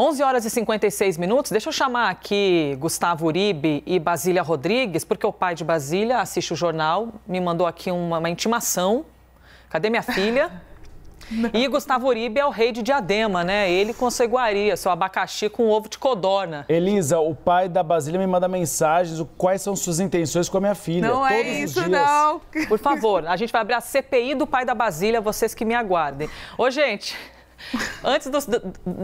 11 horas e 56 minutos. Deixa eu chamar aqui Gustavo Uribe e Basília Rodrigues, porque o pai de Basília assiste o jornal, me mandou aqui uma, uma intimação. Cadê minha filha? E Gustavo Uribe é o rei de Diadema, né? Ele com sua iguaria, seu abacaxi com ovo de codorna. Elisa, o pai da Basília me manda mensagens, quais são suas intenções com a minha filha. Não é todos é isso, os dias. não. Por favor, a gente vai abrir a CPI do pai da Basília, vocês que me aguardem. Ô, gente, Antes do,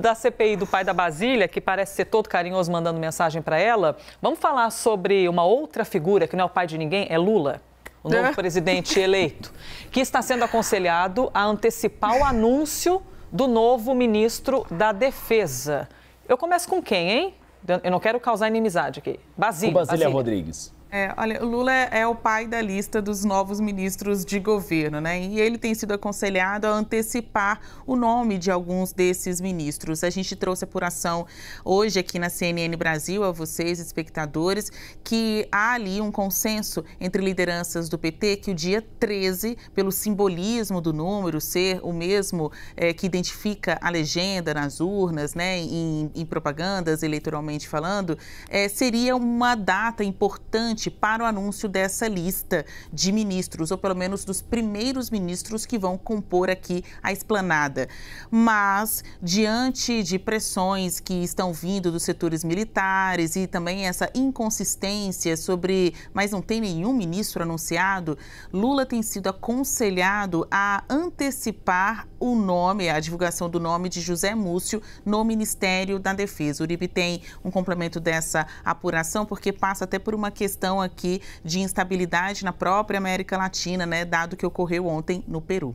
da CPI do pai da Basília, que parece ser todo carinhoso mandando mensagem para ela, vamos falar sobre uma outra figura que não é o pai de ninguém, é Lula o novo é. presidente eleito, que está sendo aconselhado a antecipar o anúncio do novo ministro da Defesa. Eu começo com quem, hein? Eu não quero causar inimizade aqui. Basília, Basília. Rodrigues. É, olha, o Lula é o pai da lista dos novos ministros de governo, né? E ele tem sido aconselhado a antecipar o nome de alguns desses ministros. A gente trouxe a apuração hoje aqui na CNN Brasil, a vocês, espectadores, que há ali um consenso entre lideranças do PT que o dia 13, pelo simbolismo do número ser o mesmo é, que identifica a legenda nas urnas, né, em, em propagandas eleitoralmente falando, é, seria uma data importante presidente para o anúncio dessa lista de ministros, ou pelo menos dos primeiros ministros que vão compor aqui a esplanada. Mas, diante de pressões que estão vindo dos setores militares e também essa inconsistência sobre, mas não tem nenhum ministro anunciado, Lula tem sido aconselhado a antecipar o nome, a divulgação do nome de José Múcio no Ministério da Defesa. O Uribe tem um complemento dessa apuração porque passa até por uma questão questão aqui de instabilidade na própria América Latina, né, dado que ocorreu ontem no Peru.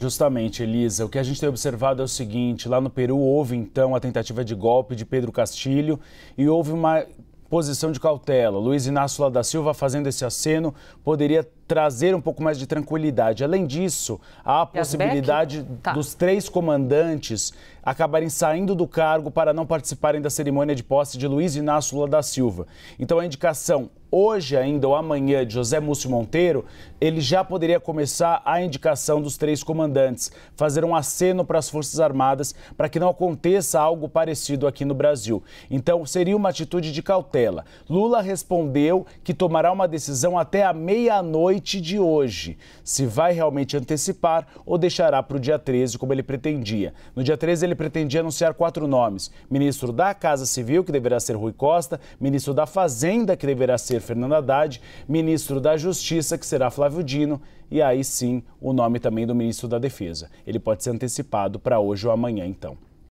Justamente, Elisa, o que a gente tem observado é o seguinte: lá no Peru houve então a tentativa de golpe de Pedro Castilho e houve uma posição de cautela. Luiz Inácio Lula da Silva fazendo esse aceno poderia trazer um pouco mais de tranquilidade. Além disso, há a possibilidade tá. dos três comandantes acabarem saindo do cargo para não participarem da cerimônia de posse de Luiz Inácio Lula da Silva. Então, a indicação hoje ainda ou amanhã de José Múcio Monteiro, ele já poderia começar a indicação dos três comandantes, fazer um aceno para as Forças Armadas para que não aconteça algo parecido aqui no Brasil. Então, seria uma atitude de cautela. Lula respondeu que tomará uma decisão até a meia-noite noite de hoje, se vai realmente antecipar ou deixará para o dia 13, como ele pretendia. No dia 13, ele pretendia anunciar quatro nomes: ministro da Casa Civil, que deverá ser Rui Costa, ministro da Fazenda, que deverá ser Fernando Haddad, ministro da Justiça, que será Flávio Dino, e aí sim o nome também do ministro da Defesa. Ele pode ser antecipado para hoje ou amanhã, então.